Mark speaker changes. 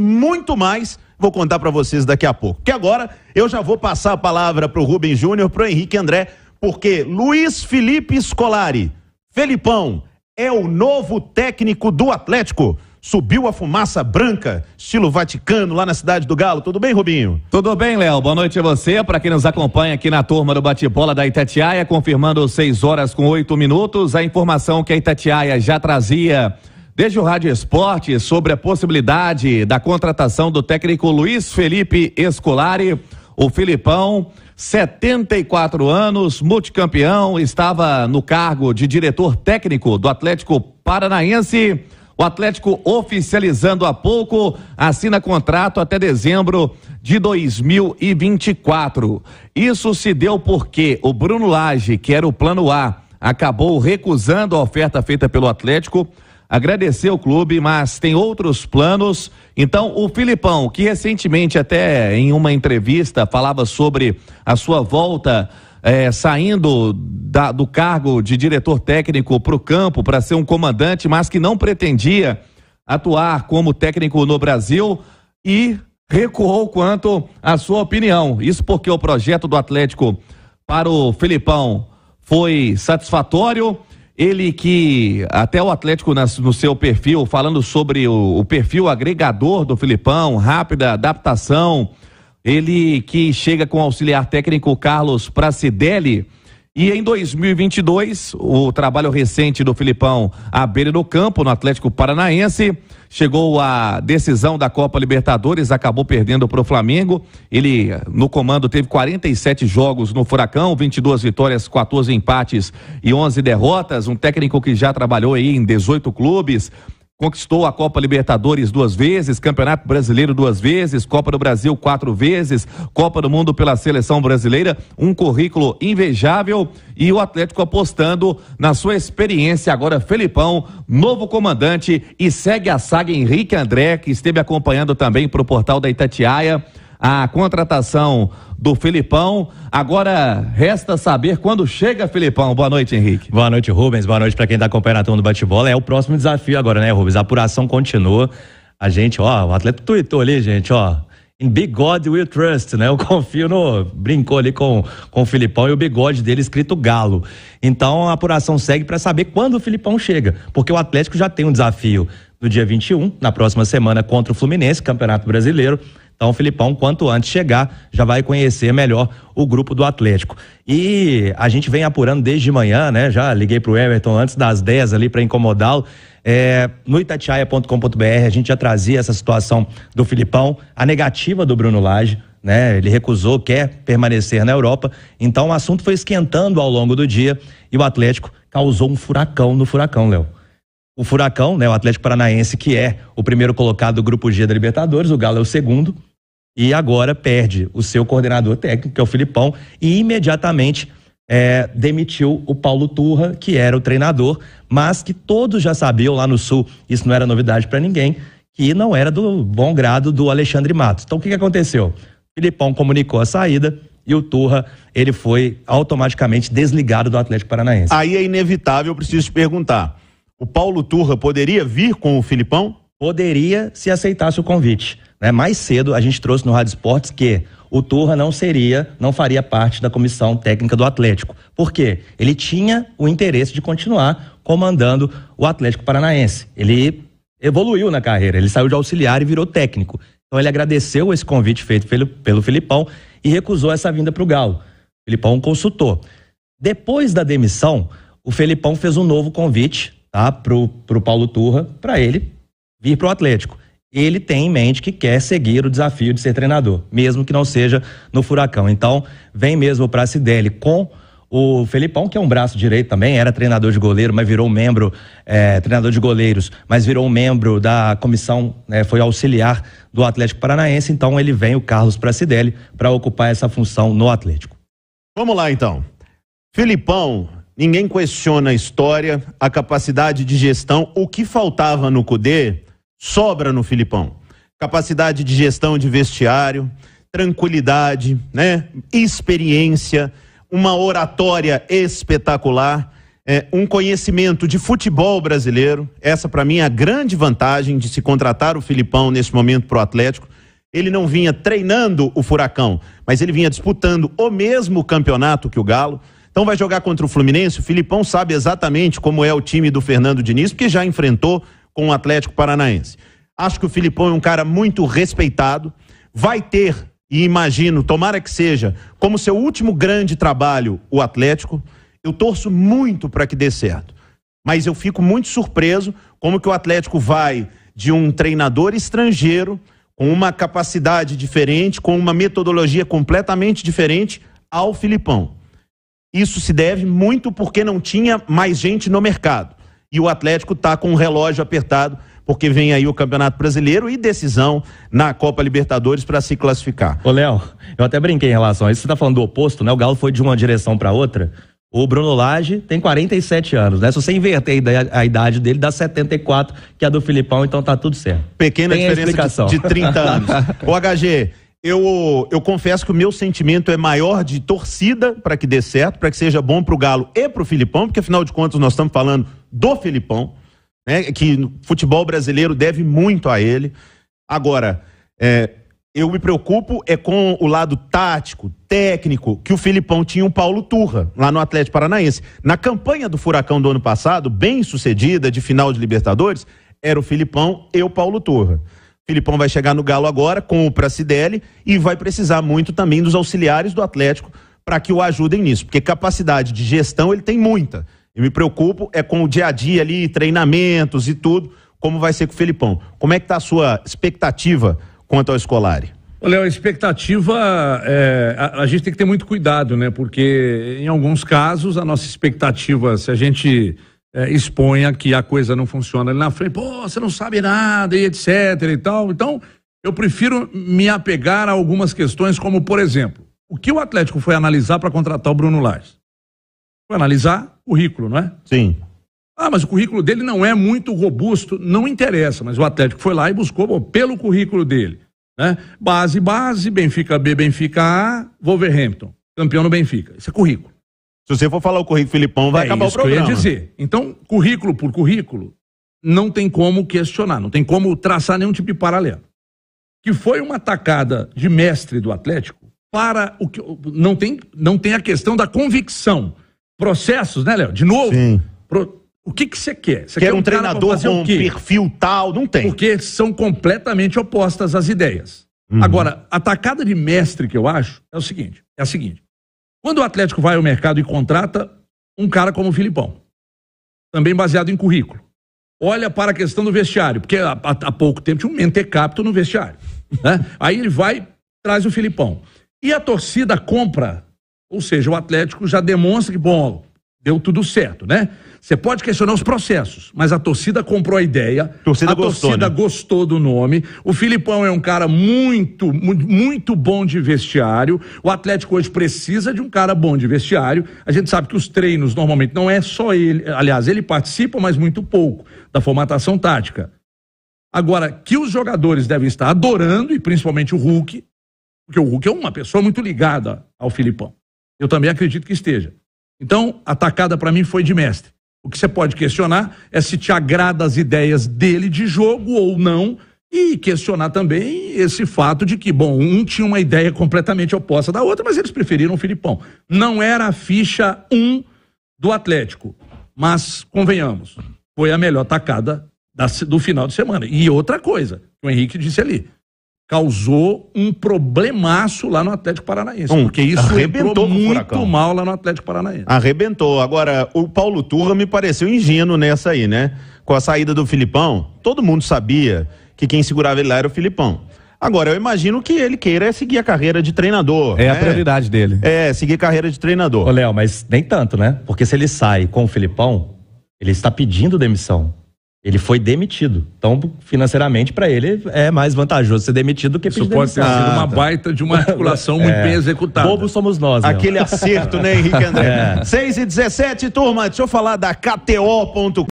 Speaker 1: muito mais. Vou contar para vocês daqui a pouco. Que agora eu já vou passar a palavra para o Júnior, para o Henrique André, porque Luiz Felipe Scolari, Felipão, é o novo técnico do Atlético. Subiu a fumaça branca, estilo Vaticano, lá na cidade do Galo. Tudo bem, Rubinho?
Speaker 2: Tudo bem, Léo. Boa noite a você. Para quem nos acompanha aqui na turma do bate-bola da Itatiaia, confirmando 6 horas com 8 minutos. A informação que a Itatiaia já trazia Desde o Rádio Esporte, sobre a possibilidade da contratação do técnico Luiz Felipe Escolari, o Filipão, 74 anos, multicampeão, estava no cargo de diretor técnico do Atlético Paranaense. O Atlético oficializando há pouco, assina contrato até dezembro de 2024. Isso se deu porque o Bruno Lage, que era o plano A, acabou recusando a oferta feita pelo Atlético agradeceu o clube, mas tem outros planos. Então, o Filipão, que recentemente, até em uma entrevista, falava sobre a sua volta. É, saindo da, do cargo de diretor técnico para o campo para ser um comandante, mas que não pretendia atuar como técnico no Brasil e recuou quanto à sua opinião. Isso porque o projeto do Atlético para o Filipão foi satisfatório ele que até o Atlético nas, no seu perfil, falando sobre o, o, perfil agregador do Filipão, rápida adaptação, ele que chega com o auxiliar técnico Carlos Pracidelli. E em 2022, o trabalho recente do Filipão à beira do campo, no Atlético Paranaense, chegou a decisão da Copa Libertadores, acabou perdendo para o Flamengo. Ele, no comando, teve 47 jogos no Furacão, 22 vitórias, 14 empates e 11 derrotas. Um técnico que já trabalhou aí em 18 clubes conquistou a Copa Libertadores duas vezes, Campeonato Brasileiro duas vezes, Copa do Brasil quatro vezes, Copa do Mundo pela seleção brasileira, um currículo invejável e o Atlético apostando na sua experiência agora Felipão, novo comandante e segue a saga Henrique André, que esteve acompanhando também para o portal da Itatiaia a contratação do Filipão. Agora resta saber quando chega Filipão. Boa noite, Henrique. Boa noite, Rubens. Boa noite para quem está acompanhando
Speaker 3: a turma do bate-bola. É o próximo desafio agora, né, Rubens? A apuração continua. A gente, ó, o atleta tuitou ali, gente, ó. In Big God Will Trust, né? Eu confio no. Brincou ali com, com o Filipão e o bigode dele escrito Galo. Então a apuração segue para saber quando o Filipão chega, porque o Atlético já tem um desafio no dia 21, na próxima semana, contra o Fluminense, Campeonato Brasileiro. Então, o Filipão, quanto antes chegar, já vai conhecer melhor o grupo do Atlético. E a gente vem apurando desde manhã, né? Já liguei para o Everton antes das 10 ali para incomodá-lo. É, no itatiaia.com.br a gente já trazia essa situação do Filipão, a negativa do Bruno Lage, né? Ele recusou, quer permanecer na Europa. Então o assunto foi esquentando ao longo do dia e o Atlético causou um furacão no furacão, Léo. O furacão, né? O Atlético Paranaense, que é o primeiro colocado do grupo G da Libertadores, o Galo é o segundo e agora perde o seu coordenador técnico, que é o Filipão, e imediatamente é, demitiu o Paulo Turra, que era o treinador, mas que todos já sabiam lá no Sul, isso não era novidade para ninguém, que não era do bom grado do Alexandre Matos. Então o que, que aconteceu? O Filipão comunicou a saída, e o Turra, ele foi automaticamente desligado do Atlético Paranaense.
Speaker 1: Aí é inevitável, eu preciso te perguntar.
Speaker 3: O Paulo Turra poderia vir com o Filipão? Poderia se aceitasse o convite. Né? Mais cedo a gente trouxe no Rádio Esportes que o Turra não seria, não faria parte da comissão técnica do Atlético. Por quê? Ele tinha o interesse de continuar comandando o Atlético Paranaense. Ele evoluiu na carreira, ele saiu de auxiliar e virou técnico. Então ele agradeceu esse convite feito pelo, pelo Filipão e recusou essa vinda para o Galo. O Filipão consultou. Depois da demissão, o Felipão fez um novo convite tá, para o Paulo Turra para ele vir para o Atlético ele tem em mente que quer seguir o desafio de ser treinador, mesmo que não seja no Furacão. Então, vem mesmo para a Cideli com o Felipão, que é um braço direito também, era treinador de goleiro, mas virou membro, é, treinador de goleiros, mas virou membro da comissão, né, foi auxiliar do Atlético Paranaense, então ele vem, o Carlos Pracidelli, para ocupar essa função no Atlético. Vamos lá então. Felipão, ninguém questiona a história, a
Speaker 1: capacidade de gestão, o que faltava no CUDE sobra no Filipão. Capacidade de gestão de vestiário, tranquilidade, né? Experiência, uma oratória espetacular, é, um conhecimento de futebol brasileiro. Essa para mim é a grande vantagem de se contratar o Filipão nesse momento para o Atlético. Ele não vinha treinando o Furacão, mas ele vinha disputando o mesmo campeonato que o Galo. Então vai jogar contra o Fluminense. O Filipão sabe exatamente como é o time do Fernando Diniz, porque já enfrentou com o Atlético Paranaense. Acho que o Filipão é um cara muito respeitado, vai ter, e imagino, tomara que seja, como seu último grande trabalho o Atlético. Eu torço muito para que dê certo. Mas eu fico muito surpreso como que o Atlético vai de um treinador estrangeiro com uma capacidade diferente, com uma metodologia completamente diferente ao Filipão. Isso se deve muito porque não tinha mais gente no mercado e o Atlético está com o relógio apertado, porque vem aí o Campeonato Brasileiro e decisão na Copa Libertadores para se classificar.
Speaker 3: Ô, Léo, eu até brinquei em relação a isso. Você está falando do oposto, né? O Galo foi de uma direção para outra. O Bruno Lage tem 47 anos, né? Se você inverter a idade dele, dá 74, que é a do Filipão, então tá tudo certo. Pequena tem diferença de, de 30 anos.
Speaker 1: o HG, eu, eu confesso que o meu sentimento é maior de torcida para que dê certo, para que seja bom para o Galo e para o Filipão, porque afinal de contas nós estamos falando do Filipão, né, que o futebol brasileiro deve muito a ele. Agora, é, eu me preocupo é com o lado tático, técnico, que o Filipão tinha o Paulo Turra, lá no Atlético Paranaense. Na campanha do Furacão do ano passado, bem sucedida, de final de Libertadores, era o Filipão e o Paulo Turra. Filipão vai chegar no Galo agora com o Pracidelli e vai precisar muito também dos auxiliares do Atlético para que o ajudem nisso, porque capacidade de gestão ele tem muita. Eu me preocupo é com o dia a dia ali, treinamentos e tudo, como vai ser com o Felipão. Como é que tá a sua expectativa quanto ao Escolari?
Speaker 4: Olha, a expectativa, é, a, a, gente tem que ter muito cuidado, né? Porque em alguns casos a nossa expectativa, se a gente é, exponha que a coisa não funciona ali na frente, pô, você não sabe nada e etc e tal. Então, eu prefiro me apegar a algumas questões, como, por exemplo, o que o Atlético foi analisar para contratar o Bruno Lares? Foi analisar o currículo, não é? Sim. Ah, mas o currículo dele não é muito robusto, não interessa, mas o Atlético foi lá e buscou bom, pelo currículo dele. Né? Base, base, Benfica B, Benfica A, Wolverhampton, campeão no Benfica. Isso é currículo. Se você for falar o currículo Filipão, vai é acabar o programa. Que eu ia dizer. Então, currículo por currículo, não tem como questionar, não tem como traçar nenhum tipo de paralelo. Que foi uma atacada de mestre do Atlético para o que não tem, não tem a questão da convicção. Processos, né, Léo? De novo, Sim. Pro... O que você que quer? Você quer, quer um, um treinador com um perfil tal? Não tem. Porque são completamente opostas as ideias. Uhum. Agora, a de mestre que eu acho é o seguinte: é a seguinte. Quando o Atlético vai ao mercado e contrata um cara como o Filipão, também baseado em currículo, olha para a questão do vestiário, porque há, há pouco tempo tinha um mentecapto no vestiário. Né? Aí ele vai, traz o Filipão. E a torcida compra, ou seja, o Atlético já demonstra que, bom, deu tudo certo, né? Você pode questionar os processos, mas a torcida comprou a ideia, torcida a gostou, torcida né? gostou do nome. O Filipão é um cara muito, muito bom de vestiário. O Atlético hoje precisa de um cara bom de vestiário. A gente sabe que os treinos normalmente não é só ele, aliás, ele participa, mas muito pouco da formatação tática. Agora, que os jogadores devem estar adorando, e principalmente o Hulk, porque o Hulk é uma pessoa muito ligada ao Filipão. Eu também acredito que esteja. Então, a tacada para mim foi de mestre. O que você pode questionar é se te agrada as ideias dele de jogo ou não, e questionar também esse fato de que, bom, um tinha uma ideia completamente oposta da outra, mas eles preferiram o Filipão. Não era a ficha 1 um do Atlético, mas convenhamos, foi a melhor tacada da, do final de semana. E outra coisa que o Henrique disse ali causou um problemaço lá no Atlético Paranaense. Um, porque isso arrebentou muito mal lá no Atlético Paranaense.
Speaker 1: Arrebentou. Agora, o Paulo Turra me pareceu ingênuo nessa aí, né? Com a saída do Filipão, todo mundo sabia que quem segurava ele lá era o Filipão. Agora, eu imagino que ele queira é seguir a carreira de treinador. É né? a prioridade
Speaker 3: dele. É, seguir carreira de treinador. Ô, Léo, mas nem tanto, né? Porque se ele sai com o Filipão, ele está pedindo demissão. Ele foi demitido. Então, financeiramente, para ele é mais vantajoso ser demitido do que Isso pode ter sido uma baita
Speaker 4: de uma articulação muito é. bem executada. Bobos somos nós. né? Aquele
Speaker 3: acerto, né, Henrique André? É.
Speaker 1: 6 e 17, turma, deixa eu falar da KTO.com.